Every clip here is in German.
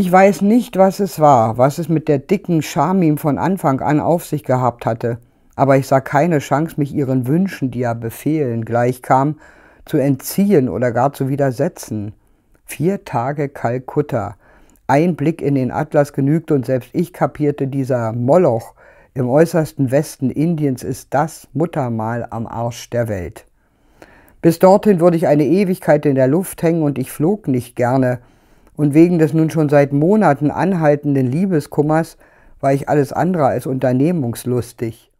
Ich weiß nicht, was es war, was es mit der dicken Schamim von Anfang an auf sich gehabt hatte, aber ich sah keine Chance, mich ihren Wünschen, die ja Befehlen gleichkam, zu entziehen oder gar zu widersetzen. Vier Tage Kalkutta. Ein Blick in den Atlas genügte und selbst ich kapierte, dieser Moloch im äußersten Westen Indiens ist das Muttermal am Arsch der Welt. Bis dorthin würde ich eine Ewigkeit in der Luft hängen und ich flog nicht gerne, und wegen des nun schon seit Monaten anhaltenden Liebeskummers war ich alles andere als unternehmungslustig.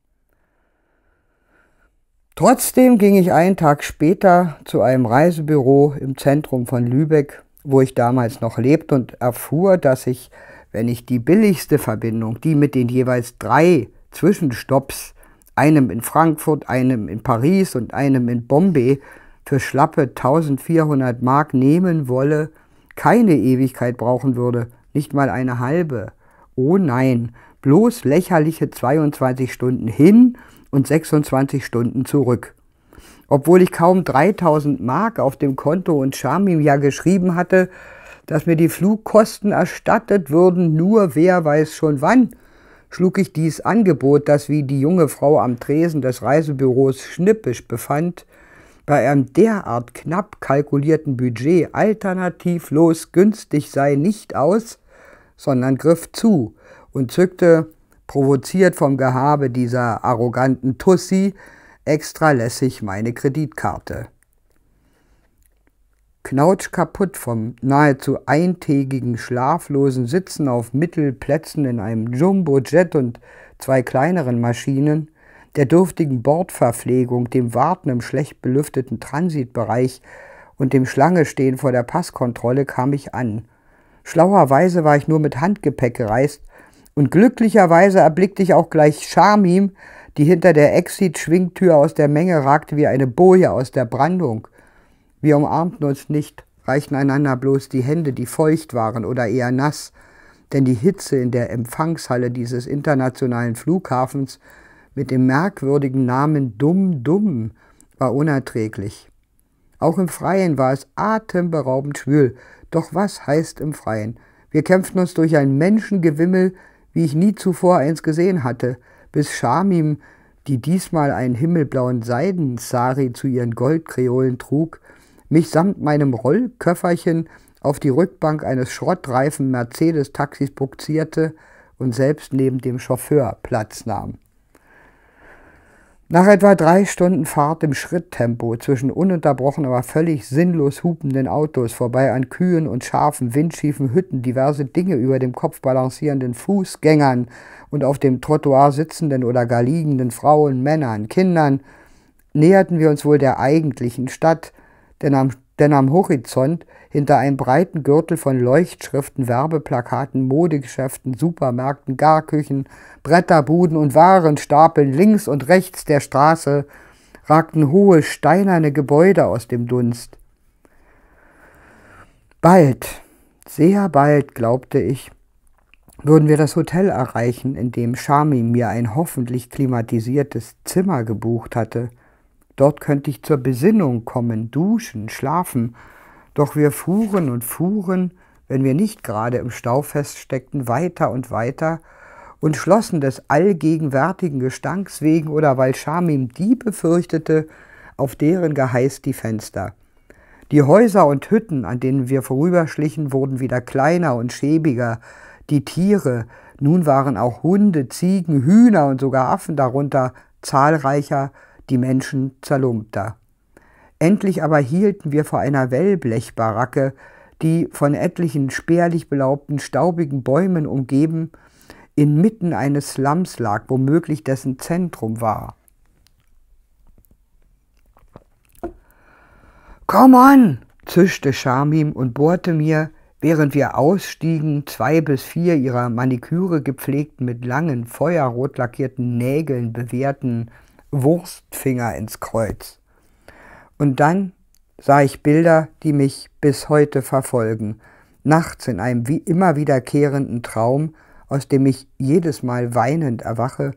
Trotzdem ging ich einen Tag später zu einem Reisebüro im Zentrum von Lübeck, wo ich damals noch lebte, und erfuhr, dass ich, wenn ich die billigste Verbindung, die mit den jeweils drei Zwischenstopps, einem in Frankfurt, einem in Paris und einem in Bombay, für schlappe 1400 Mark nehmen wolle, keine Ewigkeit brauchen würde, nicht mal eine halbe. Oh nein, bloß lächerliche 22 Stunden hin und 26 Stunden zurück. Obwohl ich kaum 3000 Mark auf dem Konto und Charmim ja geschrieben hatte, dass mir die Flugkosten erstattet würden, nur wer weiß schon wann, schlug ich dies Angebot, das wie die junge Frau am Tresen des Reisebüros schnippisch befand, bei einem derart knapp kalkulierten Budget alternativlos günstig sei, nicht aus, sondern griff zu und zückte, provoziert vom Gehabe dieser arroganten Tussi, extra lässig meine Kreditkarte. Knautsch kaputt vom nahezu eintägigen schlaflosen Sitzen auf Mittelplätzen in einem Jumbo-Jet und zwei kleineren Maschinen, der dürftigen Bordverpflegung, dem Warten im schlecht belüfteten Transitbereich und dem Schlangestehen vor der Passkontrolle kam ich an. Schlauerweise war ich nur mit Handgepäck gereist und glücklicherweise erblickte ich auch gleich Charmim, die hinter der Exit-Schwingtür aus der Menge ragte wie eine Boje aus der Brandung. Wir umarmten uns nicht, reichten einander bloß die Hände, die feucht waren oder eher nass, denn die Hitze in der Empfangshalle dieses internationalen Flughafens mit dem merkwürdigen Namen Dumm Dumm war unerträglich. Auch im Freien war es atemberaubend schwül. Doch was heißt im Freien? Wir kämpften uns durch ein Menschengewimmel, wie ich nie zuvor eins gesehen hatte, bis Schamim, die diesmal einen himmelblauen Seidensari zu ihren Goldkreolen trug, mich samt meinem Rollköfferchen auf die Rückbank eines schrottreifen Mercedes-Taxis buxierte und selbst neben dem Chauffeur Platz nahm. Nach etwa drei Stunden Fahrt im Schritttempo zwischen ununterbrochen, aber völlig sinnlos hupenden Autos vorbei an Kühen und Schafen, windschiefen Hütten, diverse Dinge über dem Kopf balancierenden Fußgängern und auf dem Trottoir sitzenden oder gar liegenden Frauen, Männern, Kindern, näherten wir uns wohl der eigentlichen Stadt, denn am denn am Horizont, hinter einem breiten Gürtel von Leuchtschriften, Werbeplakaten, Modegeschäften, Supermärkten, Garküchen, Bretterbuden und Warenstapeln links und rechts der Straße, ragten hohe steinerne Gebäude aus dem Dunst. Bald, sehr bald, glaubte ich, würden wir das Hotel erreichen, in dem Shami mir ein hoffentlich klimatisiertes Zimmer gebucht hatte. Dort könnte ich zur Besinnung kommen, duschen, schlafen. Doch wir fuhren und fuhren, wenn wir nicht gerade im Stau feststeckten, weiter und weiter und schlossen des allgegenwärtigen Gestanks wegen oder weil Schamim die befürchtete, auf deren Geheiß die Fenster. Die Häuser und Hütten, an denen wir vorüberschlichen, wurden wieder kleiner und schäbiger. Die Tiere, nun waren auch Hunde, Ziegen, Hühner und sogar Affen darunter, zahlreicher, die Menschen zerlumpter. Endlich aber hielten wir vor einer Wellblechbaracke, die von etlichen spärlich belaubten, staubigen Bäumen umgeben, inmitten eines Slums lag, womöglich dessen Zentrum war. Komm on! zischte Charmim und bohrte mir, während wir ausstiegen, zwei bis vier ihrer Maniküre gepflegten, mit langen, feuerrot lackierten Nägeln bewehrten Wurstfinger ins Kreuz. Und dann sah ich Bilder, die mich bis heute verfolgen. Nachts in einem wie immer wiederkehrenden Traum, aus dem ich jedes Mal weinend erwache,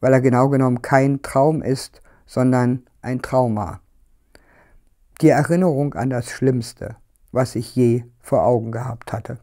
weil er genau genommen kein Traum ist, sondern ein Trauma. Die Erinnerung an das Schlimmste, was ich je vor Augen gehabt hatte.